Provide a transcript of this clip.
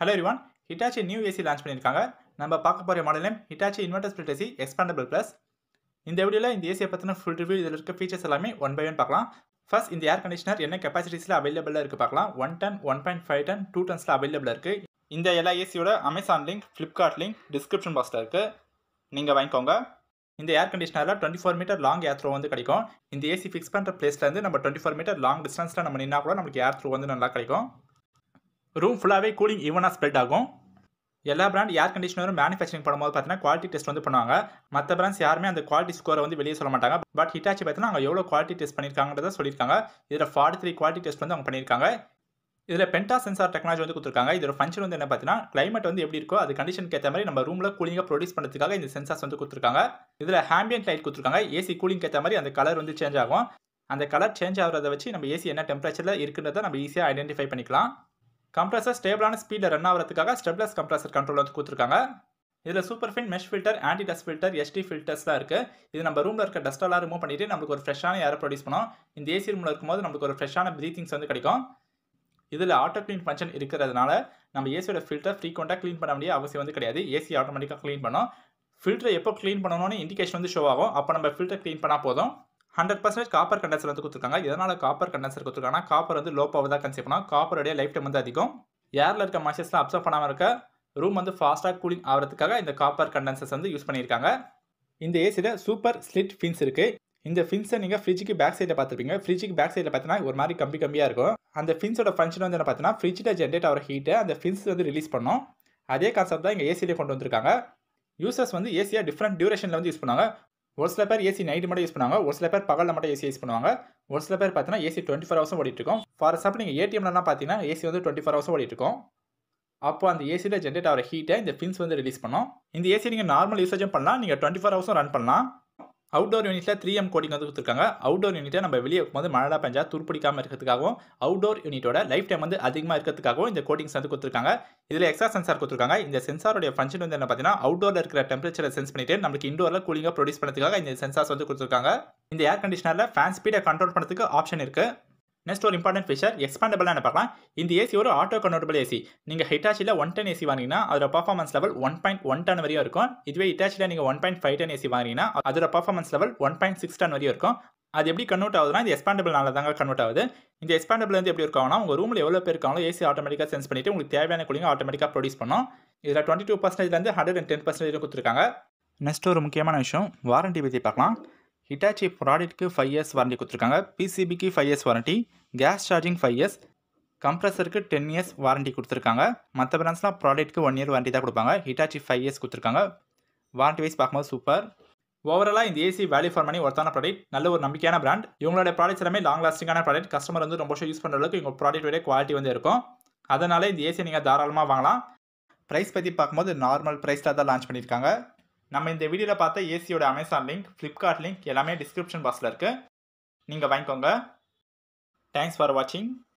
hello எரிவான் Hitachi new AC launch பண்ணியிருக்காங்க நம்ம பார்க்க போகிற model name Hitachi inverter split AC expandable plus இந்த வீடியோவில் இந்த ஏசியை பற்றின ஃபுல் ரிவ்யூ இதில் இருக்க ஃபீச்சர்ஸ் எல்லாமே ஒன் பை ஒன் பார்க்கலாம் ஃபர்ஸ்ட் இந்த ஏர் கண்டிஷனர் என்ன கெப்பாசிட்டிஸில் அவைலபிளாக இருக்குது பார்க்கலாம் one ton one point five ton two டன்ஸில் அவைலபிளாக இருக்குது இந்த எல்லா ஏசியோட Amazon link Flipkart link description பாக்ஸில் இருக்குது நீங்கள் வாங்கிக்கோங்க இந்த ஏர் கண்டிஷனரில் twenty four meter long air throw வந்து கிடைக்கும் இந்த ஏசி ஃபிக்ஸ் பண்ணுற பிளேஸ்லேருந்து நம்ம டுவெண்ட்டி ஃபோர் மீட்டர் லாங் டிஸ்டன்ஸில் நம்ம நின்னா கூட நமக்கு ஏர் த்ரோ வந்து நல்லா கிடைக்கும் ரூம் ஃபுல்லாகவே கூலிங் ஈவனாக ஸ்ப்ரெட் ஆகும் எல்லா பிராண்ட் ஏர் கண்டிஷனரும் மேனுஃபேக்சரிங் பண்ணும்போது பார்த்தீங்கன்னா குவாலிட்டி டெஸ்ட் வந்து பண்ணுவாங்க மற்ற பிராண்ட்ஸ் யாருமே அந்த குவாலிட்டி ஸ்கோரை வந்து வெளியே சொல்ல மாட்டாங்க பட் ஹிட்டாச்சி பார்த்தீங்கன்னா அவங்க எவ்வளோ குவாலிட்டி டெஸ்ட் பண்ணியிருக்காங்கிறத சொல்லியிருக்காங்க இதில் ஃபார்ட்டி த்ரீ குவாலிட்டி டெஸ்ட் வந்து அவங்க பண்ணியிருக்காங்க இதில் பென்டா சென்சார் டெக்னாலஜி வந்து கொடுத்துருக்காங்க இதோட ஃபங்க்ஷன் வந்து என்ன பார்த்தீங்கன்னா கிளைமேட் வந்து எப்படி இருக்கோ அது கண்டிஷனுக்கு ஏற்ற மாதிரி நம்ம ரூமில் கூலிங்காக ப்ரொடியூஸ் பண்ணுறதுக்காக இந்த சென்சார்ஸ் வந்து கொடுத்துருக்காங்க இதில் ஹேம்பியன் லைட் கொடுத்துருக்காங்க ஏசி கூலிங் ஏற்ற மாதிரி அந்த கலர் வந்து சேஞ்ச் ஆகும் அந்த கலர் சேஞ்ச் ஆகிறத வச்சு நம்ம ஏசி என்ன டெம்பரேச்சரில் இருக்குன்றத நம்ம ஈஸியாக ஐடென்டிஃபை பண்ணிக்கலாம் கம்ப்ரஸர் ஸ்டேபிளான ஸ்பீடில் ரன் ஆகிறதுக்காக ஸ்டெப்லெஸ் கம்ப்ரஸர் கண்ட்ரோல் வந்து கொடுத்துருக்காங்க இதில் super fin mesh filter anti dust filter எஸ்டி ஃபில்டர்ஸ் தான் இருக்குது இது நம்ம ரூமில் இருக்க டஸ்டெல்லாம் ரிமூவ் பண்ணிவிட்டு நம்மளுக்கு ஒரு ஃப்ரெஷ்ஷான ஏர் ப்ரொடியூஸ் பண்ணோம் இந்த ஏசி ரூமில் இருக்கும்போது நம்மளுக்கு ஒரு ஃப்ரெஷ்ஷான ப்ரீத்திங்ஸ் வந்து கிடைக்கும் இதில் ஆட்டோ க்ளீன் ஃபங்க்ஷன் இருக்கிறதுனால நம்ம ஏசியோட ஃபில்டர் ஃப்ரீக்வெண்ட்டாக க்ளீன் பண்ண வேண்டிய அவசியம் வந்து கிடையாது ஏசி ஆட்டோமேட்டிக்காக க்ளீன் பண்ணோம் ஃபில்டரை எப்போ க்ளீன் பண்ணணும்னு இண்டிகேஷன் வந்து ஷோ ஆகும் அப்போ நம்ம ஃபில்டர் க்ளீன் பண்ணால் போதும் ஹண்ட்ரட் பர்சன்டேஜ் காப்பர் கண்டென்சர் வந்து கொடுத்துருக்காங்க எதனால் காப்பர் கண்டென்சர் கொடுத்துருக்காங்கன்னா காப்பர் வந்து லோ பவர் தான் கன்சியூம் பண்ணால் காப்பருடைய லைஃப் டைம் வந்து அதிகம் ஏரில் இருக்க மாஷஸ்லாம் அப்சர்வ் பண்ணாமல் இருக்க ரூம் வந்து ஃபாஸ்ட்டாக கூலிங் ஆகிறதுக்காக இந்த காப்பர் கண்டென்சர்ஸ் வந்து யூஸ் பண்ணியிருக்காங்க இந்த ஏசியில் சூப்பர் ஸ்லிட் ஃபின்ஸ் இருக்குது இந்த ஃபின்ஸை நீங்கள் ஃப்ரிட்ஜுக்கு பேக் சைடில் பார்த்துருப்பீங்க ஃப்ரிட்ஜுக்கு பேக் சைடில் பார்த்தீங்கன்னா ஒரு மாதிரி கம்பி கம்மியாக இருக்கும் அந்த ஃபின்ஸோட ஃபங்க்ஷன் வந்து என்ன பார்த்தீங்கன்னா ஃப்ரிட்ஜில் ஜென்ரேட் ஆகிற ஹீட்டை அந்த ஃபின்ஸ் வந்து ரிலீஸ் பண்ணோம் அதே கான்செப்ட் தான் இங்கே ஏசியிலே கொண்டு வந்திருக்காங்க யூசர்ஸ் வந்து ஏசியாக டிஃப்ரெண்ட் டியூரேஷனில் வந்து யூஸ் பண்ணுவாங்க ஒரு சில பேர் ஏசி நைட்டு மட்டும் யூஸ் பண்ணுவாங்க ஒரு சில பேர் பகலில் மட்டும் ஏசி யூஸ் பண்ணுவாங்க ஒரு சில பேர் பார்த்தீங்கன்னா ஏசி டுவெண்ட்டி ஃபோர் ஹவர்ஸும் ஓடிட்டு இருக்கும் ஃபார் எக்ஸாம்பிள் நீங்கள் ஏடிஎம்லாம் பார்த்தீங்கன்னா ஏசி வந்து டுவெண்ட்டி ஃபோர் ஹவர்ஸும் ஓடிட்டு இருக்கும் அப்போ அந்த ஏசியில் ஜென்ரேட் ஆகிற ஹீட்டை இந்த ஃபின்ஸ் வந்து ரிலீஸ் பண்ணோம் இந்த ஏசி நீங்கள் நார்மல் யூசேஜும் பண்ணலாம் நீங்கள் டுவெண்ட்டி ஃபோர் ஹவர்ஸும் ரன் பண்ணலாம் அவுடோர் யூனிட்டில் த்ரீ எம் கோடிங் வந்து கொடுத்துருக்காங்க அவுடோர் யூனிட்டை நம்ம வெளியே இருக்கும்போது மழை பஞ்சா துருப்பிடிக்காமல் இருக்கிறதுக்காகவும் அவுடோர் யூனிட்டோட லைஃப் டைம் வந்து அதிகமாக இருக்கிறதுக்காகவும் இந்த கோடிங்ஸ் வந்து கொடுத்துருக்காங்க இதில் எக்ஸ்ட்ரா சென்சார் கொடுத்துருக்காங்க இந்த சென்சாரோடைய ஃபங்க்ஷன் வந்து என்ன பார்த்தீங்கன்னா அவுடோரில் இருக்கிற டெம்பரேச்சரை சென்ஸ் பண்ணிட்டு நமக்கு இண்டோரில் கூலிங்காக ப்ரொடியூஸ் பண்ணுறதுக்காக இந்த சென்சார்ஸ் வந்து கொடுத்துருக்காங்க இந்த ஏர் கண்டிஷனரில் ஃபேன் ஸ்பீடை கண்ட்ரோல் பண்ணுறதுக்கு ஆப்ஷன் இருக்குது நெக்ஸ்ட் ஒரு இம்பார்ட்டன்ட் ஃபீச்சர் எக்ஸ்பாண்டபிளான பார்க்கலாம் இந்த ஏசி ஒரு ஆட்டோ கன்வெர்டபிள் ஏசி நீங்கள் ஹிட்டாச்சியில் ஒன் டென் ஏசி வாங்கினீங்கன்னா அதோட performance level one point one ton வரையும் இருக்கும் இதுவே ஹிட்டாச்சியில் நீங்கள் one point five ton AC வாங்கினீங்கன்னா அதோட performance level one point six ton வரையும் இருக்கும் அது எப்படி கன்வெர்ட் ஆகுதுன்னா இந்த எக்ஸ்பாண்டபிள்னால தாங்க கன்வெர்ட் ஆகுது இந்த எஸ்பாண்டபிள் வந்து எப்படி இருக்காங்கன்னா உங்கள் ரூமில் எவ்வளோ பேர் இருக்காங்களோ ஏசி ஆட்டோமேட்டிக்காக சென்ஸ் பண்ணிவிட்டு உங்களுக்கு தேவையான குழிங்க ஆட்டோமேட்டிக்காக ப்ரொடியூஸ் பண்ணோம் இதில் டுவெண்ட்டி டூ பர்சன்டேஜ்லேருந்து ஹண்ட்ரட் அண்ட் டென் பர்சன்டேஜ் கொடுத்துருக்காங்க நெக்ஸ்ட் ஒரு முக்கியமான விஷயம் வாரண்ட்டி பற்றி பார்க்கலாம் ஹிட்டாச்சி ப்ராடக்ட்டுக்கு ஃபைவ் இயர்ஸ் வாரண்டி கொடுத்துருக்காங்க பிசிபிக்கு five years warranty gas charging five years கம்ப்ரஸருக்கு டென் இயர்ஸ் வாரண்டி கொடுத்துருக்காங்க மற்ற பிராண்ட்ஸ்லாம் ப்ராடக்ட்டுக்கு ஒன் இயர் வாரண்டி தான் கொடுப்பாங்க ஹிட்டாச்சி ஃபைவ் இயர்ஸ் கொடுத்துருக்காங்க வாரண்டி வைஸ் பார்க்கும்போது சூப்பர் ஓவராலாக இந்த ஏசி வேல்யூ ஃபார் மணி ஒருத்தான ப்ராடக்ட் நல்ல ஒரு நம்பிக்கையான பிராண்ட் இவங்களோட ப்ராடக்ட்ஸ் எல்லாமே லாங் லாஸ்டிங்கான ப்ராடக்ட் கஸ்டமர் வந்து ரொம்ப வருஷம் யூஸ் பண்ணுற அளவுக்கு உங்கள் ப்ராடக்ட்டோட குவாலிட்டி வந்து இருக்கும் அதனால் இந்த ஏசியை நீங்கள் தாராளமாக வாங்கலாம் ப்ரைஸ் பற்றி பார்க்கும்போது நார்மல் ப்ரைஸில் தான் லான்ச் பண்ணியிருக்காங்க நம்ம இந்த வீடியோவில் பார்த்த ஏசியோட அமேசான் லிங்க் ஃப்ளிப்கார்ட் லிங்க் எல்லாமே டிஸ்கிரிப்ஷன் பாக்ஸில் இருக்குது நீங்கள் வாங்கிக்கோங்க தேங்க்ஸ் ஃபார் வாட்சிங்